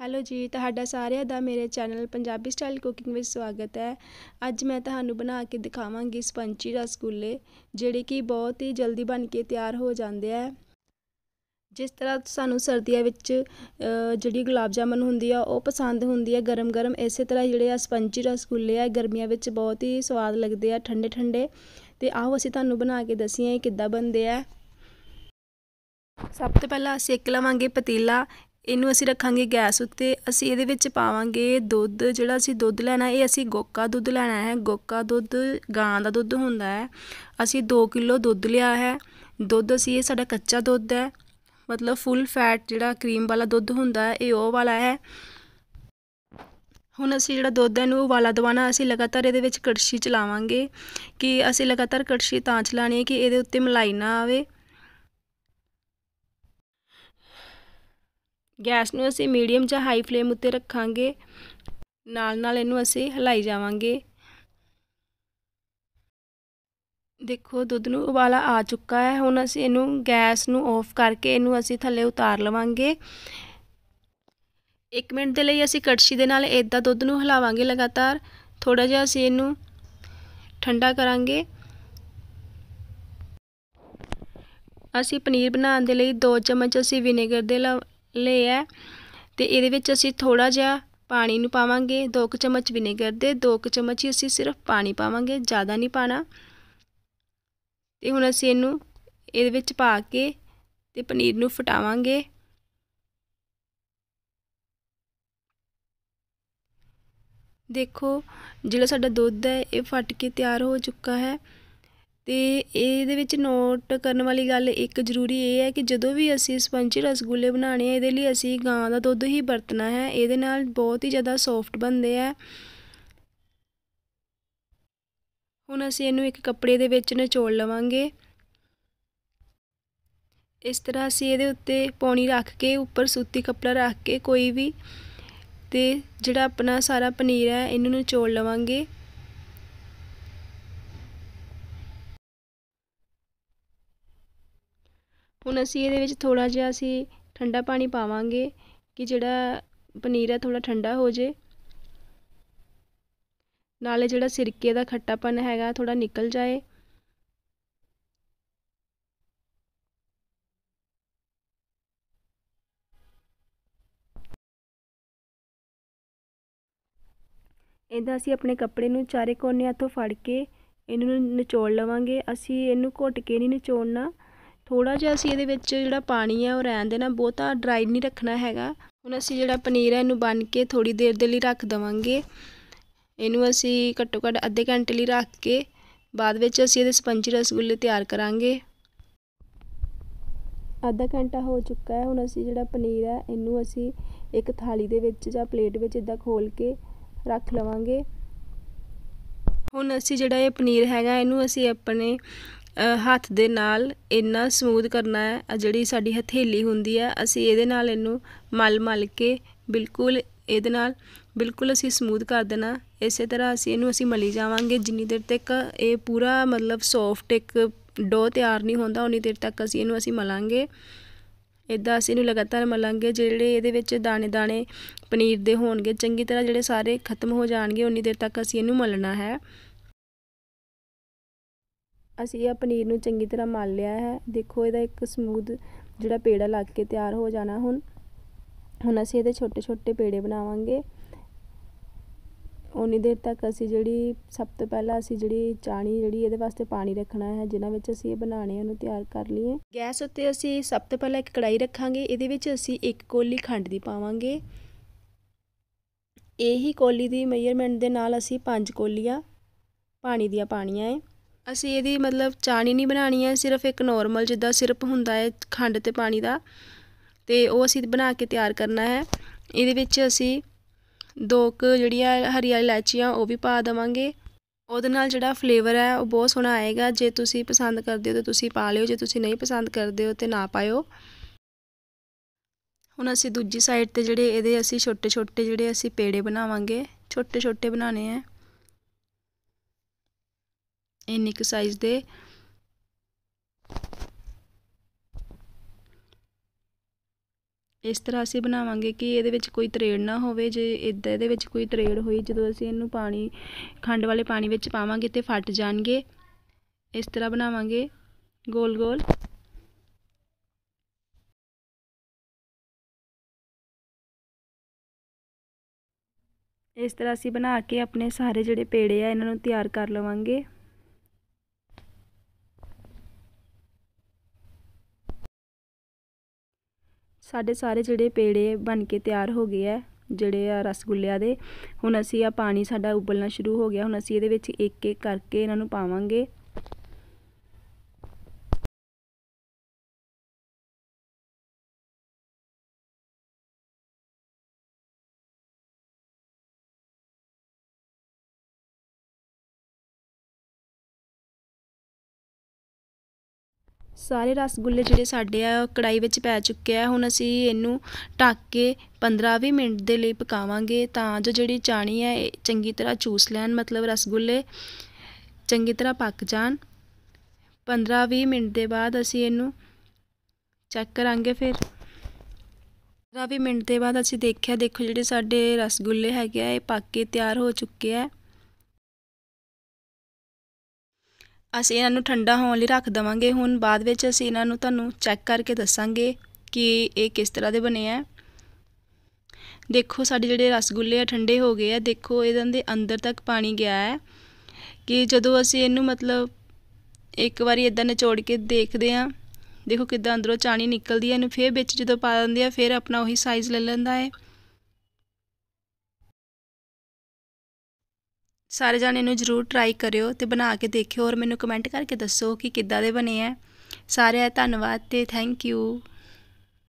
hello ਜੀ ਤੁਹਾਡਾ ਸਾਰਿਆਂ ਦਾ ਮੇਰੇ ਚੈਨਲ ਪੰਜਾਬੀ ਸਟਾਈਲ ਕੁਕਿੰਗ ਵਿੱਚ ਸਵਾਗਤ ਹੈ ਅੱਜ ਮੈਂ ਤੁਹਾਨੂੰ ਬਣਾ ਕੇ ਦਿਖਾਵਾਂਗੀ ਸਪੰਚੀ ਰਸਗੁੱਲੇ ਜਿਹੜੇ ਕਿ ਬਹੁਤ ਹੀ ਜਲਦੀ ਬਣ ਕੇ ਤਿਆਰ ਹੋ ਜਾਂਦੇ ਆ ਜਿਸ ਤਰ੍ਹਾਂ ਸਾਨੂੰ ਸਰਦੀਆਂ ਵਿੱਚ ਜਿਹੜੀ ਗੁਲਾਬ ਜਾਮਨ ਹੁੰਦੀ ਆ ਉਹ ਪਸੰਦ ਹੁੰਦੀ ਆ ਗਰਮ-ਗਰਮ ਇਸੇ ਤਰ੍ਹਾਂ ਜਿਹੜੇ ਆ ਸਪੰਚੀ ਰਸਗੁੱਲੇ ਆ ਗਰਮੀਆਂ ਵਿੱਚ ਬਹੁਤ ਹੀ ਸਵਾਦ ਲੱਗਦੇ ਆ ਠੰਡੇ-ਠੰਡੇ ਤੇ ਆਓ ਅਸੀਂ ਤੁਹਾਨੂੰ ਬਣਾ ਕੇ ਦਸੀਏ ਕਿੱਦਾਂ ਬਣਦੇ ਆ ਸਭ ਤੋਂ ਪਹਿਲਾਂ ਅਸੀਂ ਇੱਕ ਲਵਾਂਗੇ ਪਤੀਲਾ ਇਹਨੂੰ ਅਸੀਂ ਰੱਖਾਂਗੇ ਗੈਸ ਉੱਤੇ ਅਸੀਂ ਇਹਦੇ ਵਿੱਚ ਪਾਵਾਂਗੇ ਦੁੱਧ ਜਿਹੜਾ ਅਸੀਂ ਦੁੱਧ ਲੈਣਾ ਇਹ ਅਸੀਂ ਗੋਕਾ ਦੁੱਧ ਲੈਣਾ ਹੈ ਗੋਕਾ ਦੁੱਧ ਗਾਂ ਦਾ ਦੁੱਧ ਹੁੰਦਾ ਹੈ ਅਸੀਂ 2 ਕਿਲੋ ਦੁੱਧ ਲਿਆ ਹੈ ਦੁੱਧ ਅਸੀਂ ਇਹ ਸਾਡਾ ਕੱਚਾ ਦੁੱਧ ਹੈ ਮਤਲਬ ਫੁੱਲ ਫੈਟ ਜਿਹੜਾ ਕਰੀਮ ਵਾਲਾ ਦੁੱਧ ਹੁੰਦਾ ਹੈ ਇਹ ਉਹ ਵਾਲਾ ਹੈ ਹੁਣ ਅਸੀਂ ਜਿਹੜਾ ਦੁੱਧ ਹੈ ਨੂੰ ਉਬਾਲਾ ਦਵਾਣਾ ਅਸੀਂ ਲਗਾਤਾਰ ਇਹਦੇ ਵਿੱਚ ਕੜਛੀ ਚਲਾਵਾਂਗੇ ਕਿ ਅਸੀਂ ਲਗਾਤਾਰ ਕੜਛੀ ਤਾਂ ਚਲਾਣੀ ਹੈ ਕਿ ਇਹਦੇ ਉੱਤੇ ਮਲਾਈ ਨਾ ਆਵੇ ਗੈਸ ਨੂੰ ਅਸੀਂ ਮੀਡੀਅਮ ਜਾਂ ਹਾਈ ਫਲੇਮ ਉੱਤੇ ਰੱਖਾਂਗੇ ਨਾਲ ਨਾਲ ਇਹਨੂੰ ਅਸੀਂ ਹਿਲਾਈ ਜਾਵਾਂਗੇ ਦੇਖੋ ਦੁੱਧ ਨੂੰ ਉਬਾਲਾ ਆ ਚੁੱਕਾ ਹੈ ਹੁਣ ਅਸੀਂ ਇਹਨੂੰ ਗੈਸ ਨੂੰ ਆਫ ਕਰਕੇ ਇਹਨੂੰ ਅਸੀਂ ਥੱਲੇ ਉਤਾਰ ਲਵਾਂਗੇ 1 ਮਿੰਟ ਦੇ ਲਈ ਅਸੀਂ ਕੜਛੀ ਦੇ ਨਾਲ ਇਦਾਂ ਦੁੱਧ ਨੂੰ ਹਿਲਾਵਾਂਗੇ ਲਗਾਤਾਰ ਥੋੜਾ ਜਿਹਾ ਅਸੀਂ ਇਹਨੂੰ ਠੰਡਾ ਕਰਾਂਗੇ ਅਸੀਂ ਪਨੀਰ ਬਣਾਉਣ ਦੇ ਲਈ 2 ਚਮਚ ਅਸੀਂ ਵਿਨੇਗਰ ਦੇ ਲਏ ਹੈ ਤੇ ਇਹਦੇ ਵਿੱਚ ਅਸੀਂ ਥੋੜਾ ਜਿਹਾ ਪਾਣੀ ਨੂੰ ਪਾਵਾਂਗੇ 2 ਚਮਚ ਵਿਨੇਗਰ ਦੇ 2 ਚਮਚ ਹੀ ਅਸੀਂ ਸਿਰਫ ਪਾਣੀ ਪਾਵਾਂਗੇ ਜ਼ਿਆਦਾ ਨਹੀਂ ਪਾਣਾ ਤੇ ਹੁਣ ਅਸੀਂ ਇਹਨੂੰ ਇਹਦੇ ਵਿੱਚ ਪਾ ਕੇ ਤੇ ਪਨੀਰ ਨੂੰ ਫਟਾਵਾਂਗੇ ਦੇਖੋ ਜਿਹੜਾ ਸਾਡਾ ਦੁੱਧ ਹੈ ਇਹ ਫਟ ਕੇ ਤਿਆਰ ਹੋ ਚੁੱਕਾ ਹੈ ਤੇ ਇਹਦੇ ਵਿੱਚ ਨੋਟ ਕਰਨ ਵਾਲੀ ਗੱਲ ਇੱਕ ਜ਼ਰੂਰੀ ਇਹ ਹੈ ਕਿ ਜਦੋਂ ਵੀ ਅਸੀਂ ਸਪੰਜੀ ਰਸਗੁੱਲੇ ਬਣਾਉਣੇ ਆ ਇਹਦੇ ਲਈ ਅਸੀਂ ਗਾਂ ਦਾ ਦੁੱਧ ਹੀ ਵਰਤਣਾ ਹੈ ਇਹਦੇ ਨਾਲ ਬਹੁਤ ਹੀ ਜ਼ਿਆਦਾ ਸੌਫਟ ਬਣਦੇ ਆ ਹੁਣ ਅਸੀਂ ਇਹਨੂੰ ਇੱਕ ਕੱਪੜੇ ਦੇ ਵਿੱਚ ਨਿਚੋੜ ਲਵਾਂਗੇ ਇਸ ਤਰ੍ਹਾਂ ਅਸੀਂ ਇਹਦੇ ਉੱਤੇ ਪੌਣੀ ਰੱਖ ਕੇ ਉੱਪਰ ਸੂਤੀ ਕੱਪੜਾ ਰੱਖ ਕੇ ਕੋਈ ਵੀ ਤੇ ਜਿਹੜਾ ਆਪਣਾ ਸਾਰਾ ਪਨੀਰ ਹੈ ਇਹਨੂੰ ਨਿਚੋੜ ਲਵਾਂਗੇ ਹੁਣ ਅਸੀਂ ਇਹਦੇ ਵਿੱਚ ਥੋੜਾ ਜਿਹਾ ਅਸੀਂ ਠੰਡਾ ਪਾਣੀ ਪਾਵਾਂਗੇ ਕਿ ਜਿਹੜਾ ਪਨੀਰ ਹੈ ਥੋੜਾ ਠੰਡਾ ਹੋ ਜੇ ਨਾਲੇ ਜਿਹੜਾ ਸਿਰਕੇ ਦਾ ਖੱਟਾਪਨ ਹੈਗਾ ਥੋੜਾ ਨਿਕਲ ਜਾਏ ਇਹਦਾ ਅਸੀਂ ਆਪਣੇ ਕੱਪੜੇ ਨੂੰ ਚਾਰੇ ਕੋਨਿਆਂ ਤੋਂ ਫੜ ਕੇ ਇਹਨੂੰ ਨਿਚੋੜ ਲਵਾਂਗੇ ਅਸੀਂ ਇਹਨੂੰ ਘੁੱਟ ਕੇ ਨਹੀਂ ਨਿਚੋੜਨਾ ਥੋੜਾ ਜਿਹਾ ਅਸੀਂ ਇਹਦੇ ਵਿੱਚ ਜਿਹੜਾ ਪਾਣੀ ਹੈ ਉਹ ਰਹਿਣ ਦੇਣਾ ਬਹੁਤਾ ਡਰਾਈ ਨਹੀਂ ਰੱਖਣਾ ਹੈਗਾ ਹੁਣ ਅਸੀਂ ਜਿਹੜਾ ਪਨੀਰ ਹੈ ਇਹਨੂੰ ਬਣ ਕੇ ਥੋੜੀ ਦੇਰ ਦੇ ਲਈ ਰੱਖ ਦਵਾਂਗੇ ਇਹਨੂੰ ਅਸੀਂ ਘੱਟੋ ਘੱਟ ਅੱਧੇ ਘੰਟੇ ਲਈ ਰੱਖ ਕੇ ਬਾਅਦ ਵਿੱਚ ਅਸੀਂ ਇਹਦੇ ਸਪੰਜੀ ਰਸਗੁੱਲੇ ਤਿਆਰ ਕਰਾਂਗੇ ਅੱਧਾ ਘੰਟਾ ਹੋ ਚੁੱਕਾ ਹੈ ਹੁਣ ਅਸੀਂ ਜਿਹੜਾ ਪਨੀਰ ਹੈ ਇਹਨੂੰ ਅਸੀਂ ਇੱਕ ਥਾਲੀ ਦੇ ਵਿੱਚ ਜਾਂ ਪਲੇਟ ਵਿੱਚ ਇਦਾਂ ਖੋਲ ਕੇ ਰੱਖ ਲਵਾਂਗੇ ਹੁਣ ਅਸੀਂ ਜਿਹੜਾ ਇਹ ਪਨੀਰ ਹੈਗਾ ਇਹਨੂੰ ਅਸੀਂ ਆਪਣੇ ਹੱਥ ਦੇ ਨਾਲ ਇੰਨਾ ਸਮੂਦ ਕਰਨਾ ਹੈ ਜਿਹੜੀ ਸਾਡੀ ਹਥੇਲੀ ਹੁੰਦੀ ਹੈ ਅਸੀਂ ਇਹਦੇ ਨਾਲ ਇਹਨੂੰ ਮਲ ਮਲ ਕੇ ਬਿਲਕੁਲ ਇਹਦੇ ਨਾਲ ਬਿਲਕੁਲ ਅਸੀਂ ਸਮੂਦ ਕਰ ਦੇਣਾ ਇਸੇ ਤਰ੍ਹਾਂ ਅਸੀਂ ਇਹਨੂੰ ਅਸੀਂ ਮਲੀ ਜਾਵਾਂਗੇ ਜਿੰਨੀ ਦੇਰ ਤੱਕ ਇਹ ਪੂਰਾ ਮਤਲਬ ਸੌਫਟ ਇੱਕ ਡੋ ਤਿਆਰ ਨਹੀਂ ਹੁੰਦਾ ਉਨੀ ਦੇਰ ਤੱਕ ਅਸੀਂ ਇਹਨੂੰ ਅਸੀਂ ਮਲਾਂਗੇ ਇਦਾਂ ਅਸੀਂ ਇਹਨੂੰ ਲਗਾਤਾਰ ਮਲਾਂਗੇ ਜਿਹੜੇ ਇਹਦੇ ਵਿੱਚ ਦਾਣੇ ਦਾਣੇ ਪਨੀਰ ਦੇ ਹੋਣਗੇ ਚੰਗੀ ਤਰ੍ਹਾਂ ਜਿਹੜੇ ਸਾਰੇ ਖਤਮ ਹੋ ਜਾਣਗੇ ਉਨੀ ਦੇਰ ਤੱਕ ਅਸੀਂ ਇਹਨੂੰ ਮਲਣਾ ਹੈ ਅਸੀਂ ਇਹ ਪਨੀਰ ਨੂੰ ਚੰਗੀ ਤਰ੍ਹਾਂ ਮਲ ਲਿਆ ਹੈ ਦੇਖੋ ਇਹਦਾ ਇੱਕ ਸਮੂਥ ਜਿਹੜਾ ਪੇੜਾ ਲੱਗ ਕੇ ਤਿਆਰ ਹੋ ਜਾਣਾ ਹੁਣ ਹੁਣ ਅਸੀਂ ਇਹਦੇ ਛੋਟੇ ਛੋਟੇ ਪੇੜੇ ਬਣਾਵਾਂਗੇ ਉਨੀ ਦੇਰ ਤੱਕ ਅਸੀਂ ਜਿਹੜੀ ਸਭ ਤੋਂ ਪਹਿਲਾਂ ਅਸੀਂ ਜਿਹੜੀ ਚਾਣੀ ਜਿਹੜੀ ਇਹਦੇ ਵਾਸਤੇ ਪਾਣੀ ਰੱਖਣਾ ਹੈ ਜਿਨ੍ਹਾਂ ਵਿੱਚ ਅਸੀਂ ਇਹ ਬਣਾਣੇ ਉਹਨੂੰ ਤਿਆਰ ਕਰ ਲਈਏ ਗੈਸ ਉੱਤੇ ਅਸੀਂ ਸਭ ਤੋਂ ਪਹਿਲਾਂ ਇੱਕ ਕੜਾਈ ਰੱਖਾਂਗੇ ਇਹਦੇ ਵਿੱਚ ਅਸੀਂ ਇੱਕ ਕੋਲੀ ਖੰਡ ਦੀ ਪਾਵਾਂਗੇ ਇਹੀ ਕੋਲੀ ਦੀ ਮੇਜਰਮੈਂਟ ਦੇ ਨਾਲ ਅਸੀਂ ਪੰਜ ਕੋਲੀਆਂ ਪਾਣੀ ਦੀਆਂ ਪਾਣੀਆਂ ਹੈ ਅਸੀਂ ਇਹਦੀ ਮਤਲਬ ਚਾਣੀ ਨਹੀਂ ਬਣਾਣੀ ਹੈ ਸਿਰਫ ਇੱਕ ਨੋਰਮਲ ਜਿੱਦਾਂ ਸਿਰਪ ਹੁੰਦਾ ਹੈ ਖੰਡ ਤੇ ਪਾਣੀ ਦਾ ਤੇ ਉਹ ਅਸੀਂ ਬਣਾ ਕੇ ਤਿਆਰ ਕਰਨਾ ਹੈ ਇਹਦੇ ਵਿੱਚ ਅਸੀਂ ਦੋ ਕ ਜਿਹੜੀਆਂ ਹਰੀਆਂ ਇਲਾਚੀਆਂ ਉਹ ਵੀ ਪਾ ਦਵਾਂਗੇ ਉਹਦੇ ਨਾਲ ਜਿਹੜਾ ਫਲੇਵਰ ਹੈ ਉਹ ਬਹੁਤ ਸੋਹਣਾ ਆਏਗਾ ਜੇ ਤੁਸੀਂ ਪਸੰਦ ਕਰਦੇ ਹੋ ਤਾਂ ਤੁਸੀਂ ਪਾ ਲਿਓ ਜੇ ਤੁਸੀਂ ਨਹੀਂ ਪਸੰਦ ਕਰਦੇ ਹੋ ਤੇ ਨਾ ਪਾਇਓ ਹੁਣ ਅਸੀਂ ਦੂਜੀ ਸਾਈਡ ਤੇ ਜਿਹੜੇ ਇਹਦੇ ਅਸੀਂ ਛੋਟੇ ਛੋਟੇ ਜਿਹੜੇ ਅਸੀਂ ਪੇੜੇ ਬਣਾਵਾਂਗੇ ਛੋਟੇ ਛੋਟੇ ਬਣਾਣੇ ਆ ਇੰਨੀ ਕੁ ਸਾਈਜ਼ ਦੇ ਇਸ ਤਰ੍ਹਾਂ ਅਸੀਂ ਬਣਾਵਾਂਗੇ ਕਿ ਇਹਦੇ ਵਿੱਚ ਕੋਈ ਤਰੇੜ ਨਾ ਹੋਵੇ ਜੇ ਇਦਾਂ ਇਹਦੇ ਵਿੱਚ ਕੋਈ ਤਰੇੜ ਹੋਈ ਜਦੋਂ ਅਸੀਂ ਇਹਨੂੰ ਪਾਣੀ ਖੰਡ ਵਾਲੇ ਪਾਣੀ ਵਿੱਚ ਪਾਵਾਂਗੇ ਤੇ ਫਟ ਜਾਣਗੇ ਇਸ ਤਰ੍ਹਾਂ ਬਣਾਵਾਂਗੇ ਗੋਲ ਗੋਲ ਇਸ ਤਰ੍ਹਾਂ ਅਸੀਂ ਬਣਾ ਕੇ ਆਪਣੇ ਸਾਰੇ ਜਿਹੜੇ ਪੇੜੇ ਆ ਇਹਨਾਂ ਨੂੰ ਤਿਆਰ ਕਰ ਲਵਾਂਗੇ ਸਾਡੇ ਸਾਰੇ ਜਿਹੜੇ ਪੇੜੇ ਬਣ ਕੇ ਤਿਆਰ ਹੋ ਗਏ ਆ ਜਿਹੜੇ ਆ ਰਸਗੁੱਲਿਆਂ ਦੇ ਹੁਣ ਅਸੀਂ ਆ ਪਾਣੀ ਸਾਡਾ ਉਬਲਣਾ ਸ਼ੁਰੂ ਹੋ ਗਿਆ ਹੁਣ ਅਸੀਂ ਇਹਦੇ ਵਿੱਚ ਇੱਕ ਇੱਕ ਕਰਕੇ ਇਹਨਾਂ ਨੂੰ ਪਾਵਾਂਗੇ ਸਾਰੇ ਰਸਗੁੱਲੇ ਜਿਹੜੇ ਸਾਡੇ ਆ ਕੜਾਈ ਵਿੱਚ ਪੈ ਚੁੱਕੇ ਆ ਹੁਣ ਅਸੀਂ ਇਹਨੂੰ ਢੱਕ ਕੇ 15-20 ਮਿੰਟ ਦੇ ਲਈ ਪਕਾਵਾਂਗੇ ਤਾਂ ਜੋ ਜਿਹੜੀ ਚਾਣੀ ਹੈ ਚੰਗੀ ਤਰ੍ਹਾਂ ਚੂਸ ਲੈਣ ਮਤਲਬ ਰਸਗੁੱਲੇ ਚੰਗੀ ਤਰ੍ਹਾਂ ਪੱਕ ਜਾਣ 15-20 ਮਿੰਟ ਦੇ ਬਾਅਦ ਅਸੀਂ ਇਹਨੂੰ ਚੈੱਕ ਕਰਾਂਗੇ ਫਿਰ 15-20 ਮਿੰਟ ਦੇ ਬਾਅਦ ਅਸੀਂ ਦੇਖਿਆ ਦੇਖੋ ਜਿਹੜੇ ਸਾਡੇ ਰਸਗੁੱਲੇ ਹੈਗੇ ਆ ਇਹ ਪੱਕ ਕੇ ਤਿਆਰ ਹੋ ਚੁੱਕੇ ਆ ਅਸੀਂ ਇਹਨਾਂ ਨੂੰ ਠੰਡਾ ਹੋਣ ਲਈ ਰੱਖ ਦਵਾਂਗੇ ਹੁਣ ਬਾਅਦ ਵਿੱਚ ਅਸੀਂ ਇਹਨਾਂ ਨੂੰ ਤੁਹਾਨੂੰ ਚੈੱਕ ਕਰਕੇ ਦੱਸਾਂਗੇ ਕਿ ਇਹ ਕਿਸ ਤਰ੍ਹਾਂ ਦੇ ਬਣੇ ਆ ਦੇਖੋ ਸਾਡੇ ਜਿਹੜੇ ਰਸਗੁੱਲੇ ਆ ਠੰਡੇ ਹੋ ਗਏ ਆ ਦੇਖੋ ਇਹਨਾਂ ਦੇ ਅੰਦਰ ਤੱਕ ਪਾਣੀ ਗਿਆ ਹੈ ਕਿ ਜਦੋਂ ਅਸੀਂ ਇਹਨੂੰ ਮਤਲਬ ਇੱਕ ਵਾਰੀ ਇਦਾਂ ਨਿਚੋੜ ਕੇ ਦੇਖਦੇ ਆ ਦੇਖੋ ਕਿਦਾਂ ਅੰਦਰੋਂ ਚਾਣੀ ਨਿਕਲਦੀ ਹੈ ਇਹਨੂੰ ਫੇਰ ਵਿੱਚ ਜਦੋਂ ਪਾ ਦਿੰਦੇ ਆ ਫੇਰ ਆਪਣਾ ਉਹੀ ਸਾਈਜ਼ ਲੈ ਲੈਂਦਾ ਹੈ ਸਾਰੇ ਜਾਣੇ ਇਹਨੂੰ ਜ਼ਰੂਰ ਟਰਾਈ ਕਰਿਓ ਤੇ ਬਣਾ ਕੇ ਦੇਖਿਓ ਔਰ ਮੈਨੂੰ ਕਮੈਂਟ ਕਰਕੇ ਦੱਸੋ ਕਿ ਕਿੱਦਾਂ ਦੇ ਬਣੇ ਆ ਸਾਰਿਆਂ ਦਾ ਧੰਨਵਾਦ ਤੇ ਥੈਂਕ ਯੂ